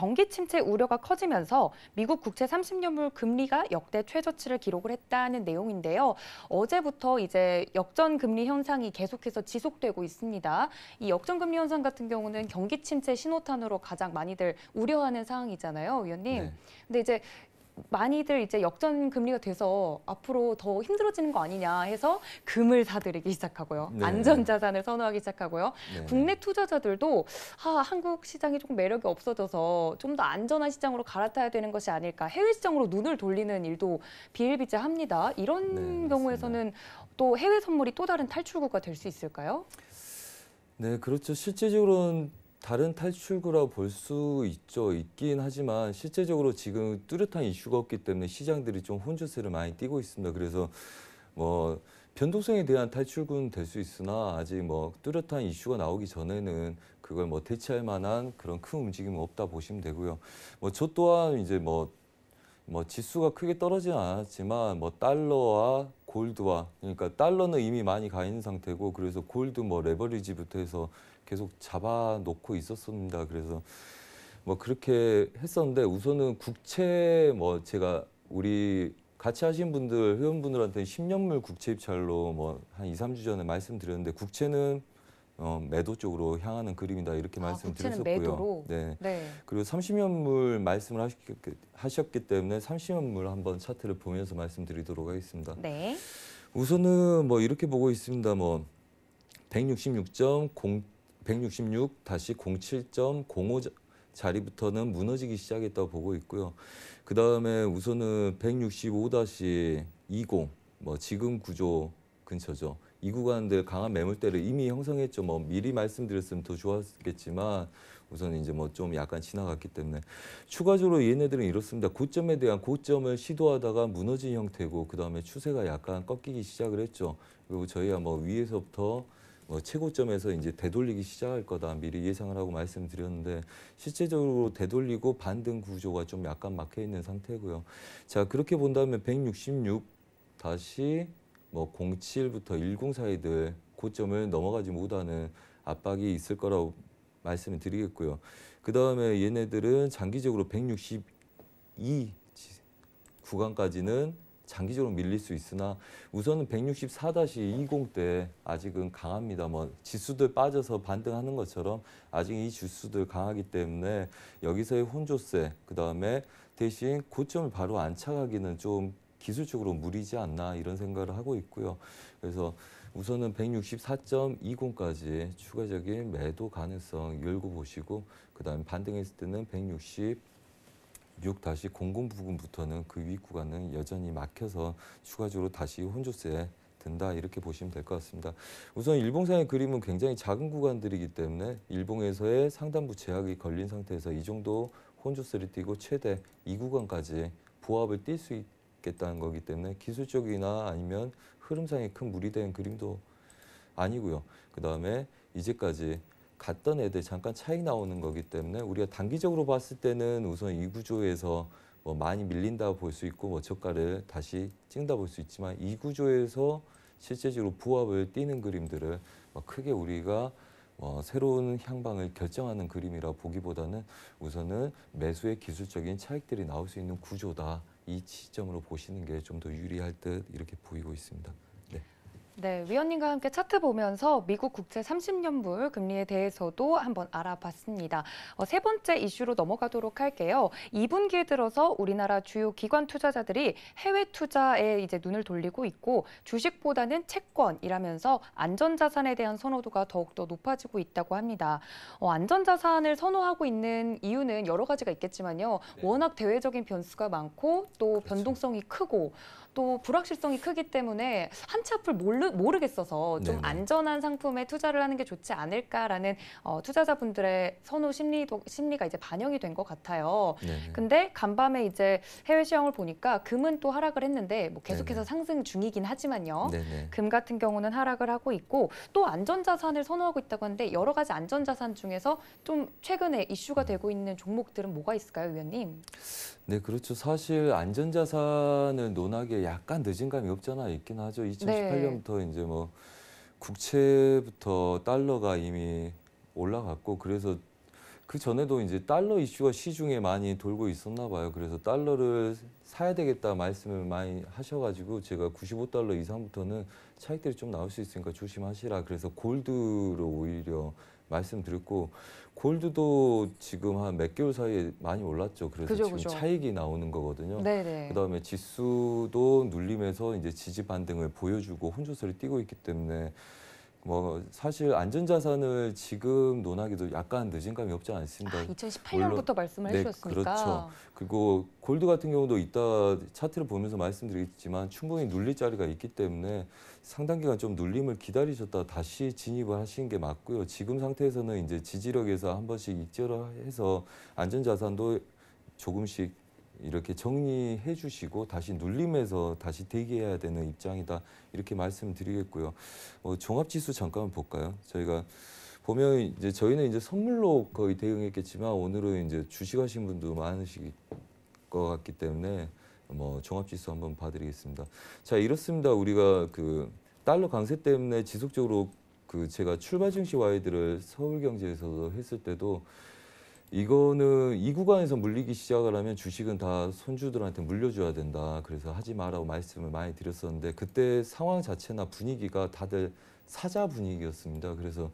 경기 침체 우려가 커지면서 미국 국채 30년물 금리가 역대 최저치를 기록을 했다는 내용인데요. 어제부터 이제 역전 금리 현상이 계속해서 지속되고 있습니다. 이 역전 금리 현상 같은 경우는 경기 침체 신호탄으로 가장 많이들 우려하는 상황이잖아요, 위원님. 네. 근데 이제 많이들 이제 역전 금리가 돼서 앞으로 더 힘들어지는 거 아니냐 해서 금을 사들이기 시작하고요. 네. 안전 자산을 선호하기 시작하고요. 네. 국내 투자자들도 아, 한국 시장이 조금 매력이 없어져서 좀 더 안전한 시장으로 갈아타야 되는 것이 아닐까. 해외 시장으로 눈을 돌리는 일도 비일비재합니다. 이런 네, 경우에서는 또 해외 선물이 또 다른 탈출구가 될 수 있을까요? 네, 그렇죠. 실제적으로는 다른 탈출구라고 볼 수 있죠. 있긴 하지만 실제적으로 지금 뚜렷한 이슈가 없기 때문에 시장들이 좀 혼주세를 많이 띄고 있습니다. 그래서 뭐 변동성에 대한 탈출구는 될 수 있으나 아직 뭐 뚜렷한 이슈가 나오기 전에는 그걸 뭐 대체할 만한 그런 큰 움직임은 없다 보시면 되고요. 뭐 저 또한 이제 뭐뭐 지수가 크게 떨어지는 않았지만 뭐 달러와 골드와 그러니까 달러는 이미 많이 가 있는 상태고 그래서 골드 뭐 레버리지부터 해서 계속 잡아 놓고 있었습니다. 그래서 뭐 그렇게 했었는데 우선은 국채 뭐 제가 우리 같이 하신 분들 회원분들한테 10년물 국채 입찰로 뭐 한 2, 3주 전에 말씀드렸는데 국채는 어, 매도 쪽으로 향하는 그림이다 이렇게 아, 말씀드렸었고요. 네. 네. 그리고 30년물 말씀을 하셨기, 하셨기 때문에 30년물 한번 차트를 보면서 말씀드리도록 하겠습니다. 네. 우선은 뭐 이렇게 보고 있습니다. 뭐166.0 166 07.05 자리부터는 무너지기 시작했다고 보고 있고요. 그 다음에 우선은 165 20 뭐 지금 구조 근처죠. 이 구간들 강한 매물대를 이미 형성했죠. 뭐 미리 말씀드렸으면 더 좋았겠지만 우선 이제 뭐 좀 약간 지나갔기 때문에 추가적으로 얘네들은 이렇습니다. 고점에 대한 고점을 시도하다가 무너진 형태고 그 다음에 추세가 약간 꺾이기 시작을 했죠. 그리고 저희가 뭐 위에서부터 뭐 최고점에서 이제 되돌리기 시작할 거다 미리 예상을 하고 말씀드렸는데 실제적으로 되돌리고 반등 구조가 좀 약간 막혀 있는 상태고요. 자 그렇게 본다면 166 다시 뭐 07부터 10 사이들 고점을 넘어가지 못하는 압박이 있을 거라고 말씀을 드리겠고요. 그 다음에 얘네들은 장기적으로 162 구간까지는 장기적으로 밀릴 수 있으나 우선은 164-20대 아직은 강합니다. 뭐 지수들 빠져서 반등하는 것처럼 아직 이 지수들 강하기 때문에 여기서의 혼조세 그다음에 대신 고점을 바로 안착하기는 좀 기술적으로 무리지 않나 이런 생각을 하고 있고요. 그래서 우선은 164.20까지 추가적인 매도 가능성 열고 보시고 그다음에 반등했을 때는 160 6 다시 공공 부분부터는 그 위 구간은 여전히 막혀서 추가적으로 다시 혼조세 든다 이렇게 보시면 될 것 같습니다. 우선 일봉상의 그림은 굉장히 작은 구간들이기 때문에 일봉에서의 상단부 제약이 걸린 상태에서 이 정도 혼조세를 띄고 최대 이구간까지 보합을 뛸수 있다. 있 겠다는 거기 때문에 기술적이나 아니면 흐름상에큰 무리된 그림도 아니고요. 그 다음에 이제까지 갔던 애들 잠깐 차익 나오는 거기 때문에 우리가 단기적으로 봤을 때는 우선 이 구조에서 뭐 많이 밀린다 볼 수 있고 뭐 저가를 다시 찍는다 볼 수 있지만 이 구조에서 실제적으로 부합을 띄는 그림들을 뭐 크게 우리가 어, 새로운 향방을 결정하는 그림이라 보기보다는 우선은 매수의 기술적인 차익들이 나올 수 있는 구조다 이 지점으로 보시는 게 좀 더 유리할 듯 이렇게 보이고 있습니다. 네, 위원님과 함께 차트 보면서 미국 국채 30년물 금리에 대해서도 한번 알아봤습니다. 어, 세 번째 이슈로 넘어가도록 할게요. 2분기에 들어서 우리나라 주요 기관 투자자들이 해외 투자에 이제 눈을 돌리고 있고 주식보다는 채권이라면서 안전자산에 대한 선호도가 더욱더 높아지고 있다고 합니다. 어, 안전자산을 선호하고 있는 이유는 여러 가지가 있겠지만요. 네. 워낙 대외적인 변수가 많고 또 그렇죠. 변동성이 크고 또 불확실성이 크기 때문에 한 차풀 몰 모르 모르, 겠어서좀 네네. 안전한 상품에 투자를 하는 게 좋지 않을까라는 어, 투자자분들의 선호 심리도, 심리가 이제 반영이 된 것 같아요. 네네. 근데 간밤에 이제 해외 시황을 보니까 금은 또 하락을 했는데 뭐 계속해서 네네. 상승 중이긴 하지만요. 금 같은 경우는 하락을 하고 있고 또 안전자산을 선호하고 있다고 하는데 여러 가지 안전자산 중에서 좀 최근에 이슈가 음. 되고 있는 종목들은 뭐가 있을까요, 위원님? 네, 그렇죠. 사실 안전자산을 논하기에 약간 늦은감이 없잖아 있긴 하죠. 2018년부터 이제 뭐 국채부터 달러가 이미 올라갔고 그래서 그 전에도 이제 달러 이슈가 시중에 많이 돌고 있었나 봐요. 그래서 달러를 사야 되겠다 말씀을 많이 하셔가지고 제가 95달러 이상부터는 차익들이 좀 나올 수 있으니까 조심하시라. 그래서 골드로 오히려 말씀드렸고 골드도 지금 한 몇 개월 사이에 많이 올랐죠. 그래서 그죠, 지금 그죠. 차익이 나오는 거거든요. 네네. 네. 그다음에 지수도 눌림에서 이제 지지 반등을 보여주고 혼조설이뛰고 있기 때문에 뭐 사실 안전자산을 지금 논하기도 약간 늦은감이 없지 않습니다. 아, 2018년부터 말씀을 네, 해주셨으니까. 그렇죠. 그리고 골드 같은 경우도 이따 차트를 보면서 말씀드리겠지만 충분히 눌릴 자리가 있기 때문에 상당 기간 좀 눌림을 기다리셨다 다시 진입을 하시는 게 맞고요. 지금 상태에서는 이제 지지력에서 한 번씩 익절을 해서 안전자산도 조금씩 이렇게 정리해 주시고 다시 눌림에서 다시 대기해야 되는 입장이다 이렇게 말씀드리겠고요. 어, 종합지수 잠깐 볼까요? 저희가 보면 이제 저희는 이제 선물로 거의 대응했겠지만 오늘은 이제 주식하신 분도 많으실 것 같기 때문에 뭐 종합지수 한번 봐드리겠습니다. 자 이렇습니다. 우리가 그 달러 강세 때문에 지속적으로 그 제가 출발 증시 와이드를 서울경제에서도 했을 때도 이거는 이 구간에서 물리기 시작을 하면 주식은 다 손주들한테 물려줘야 된다. 그래서 하지 마라고 말씀을 많이 드렸었는데 그때 상황 자체나 분위기가 다들 사자 분위기였습니다. 그래서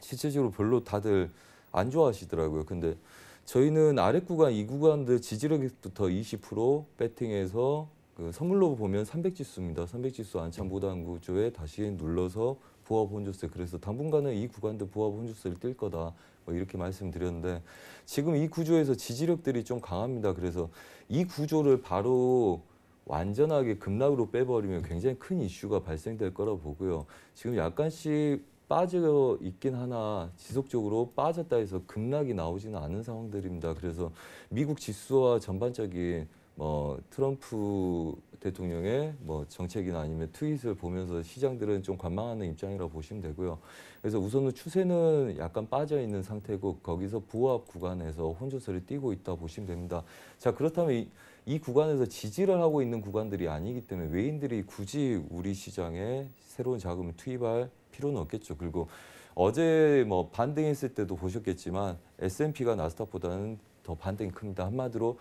실제적으로 별로 다들 안 좋아하시더라고요. 근데 저희는 아래 구간, 이 구간들 지지력부터 20% 배팅해서 그 선물로 보면 300지수입니다. 300지수 안창보단구조에 다시 눌러서 부합 혼주세 그래서 당분간은 이 구간도 부합 혼주세를 뛸 거다 뭐 이렇게 말씀드렸는데 지금 이 구조에서 지지력들이 좀 강합니다. 그래서 이 구조를 바로 완전하게 급락으로 빼버리면 굉장히 큰 이슈가 발생될 거라고 보고요. 지금 약간씩 빠져 있긴 하나 지속적으로 빠졌다 해서 급락이 나오지는 않은 상황들입니다. 그래서 미국 지수와 전반적인 뭐 트럼프 대통령의 뭐 정책이나 아니면 트윗을 보면서 시장들은 좀 관망하는 입장이라고 보시면 되고요. 그래서 우선은 추세는 약간 빠져 있는 상태고 거기서 부합 구간에서 혼조세를 띄고 있다 보시면 됩니다. 자 그렇다면 이, 이 구간에서 지지를 하고 있는 구간들이 아니기 때문에 외인들이 굳이 우리 시장에 새로운 자금을 투입할 필요는 없겠죠. 그리고 어제 뭐 반등했을 때도 보셨겠지만 S&P가 나스닥보다는 더 반등이 큽니다. 한마디로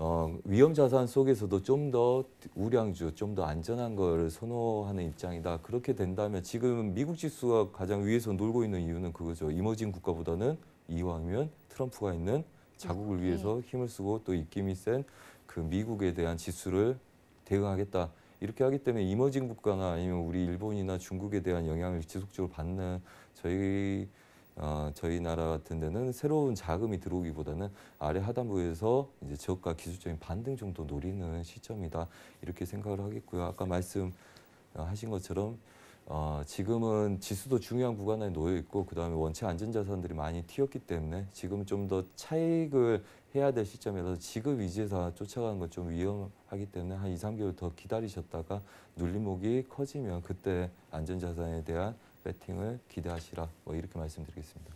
어, 위험 자산 속에서도 좀 더 우량주, 좀 더 안전한 걸 선호하는 입장이다. 그렇게 된다면 지금 미국 지수가 가장 위에서 놀고 있는 이유는 그거죠. 이머징 국가보다는 이왕이면 트럼프가 있는 자국을 네. 위해서 힘을 쓰고 또 입김이 센 그 미국에 대한 지수를 대응하겠다. 이렇게 하기 때문에 이머징 국가나 아니면 우리 일본이나 중국에 대한 영향을 지속적으로 받는 저희 어, 저희 나라 같은 데는 새로운 자금이 들어오기보다는 아래 하단부에서 이제 지역과 기술적인 반등 정도 노리는 시점이다 이렇게 생각을 하겠고요. 아까 말씀하신 어, 것처럼 어, 지금은 지수도 중요한 구간에 놓여 있고 그 다음에 원체 안전 자산들이 많이 튀었기 때문에 지금 좀 더 차익을 해야 될 시점이라서 지급 위지에서 쫓아가는 건 좀 위험하기 때문에 한 2, 3개월 더 기다리셨다가 눌림목이 커지면 그때 안전 자산에 대한 배팅을 기대하시라 뭐 이렇게 말씀드리겠습니다.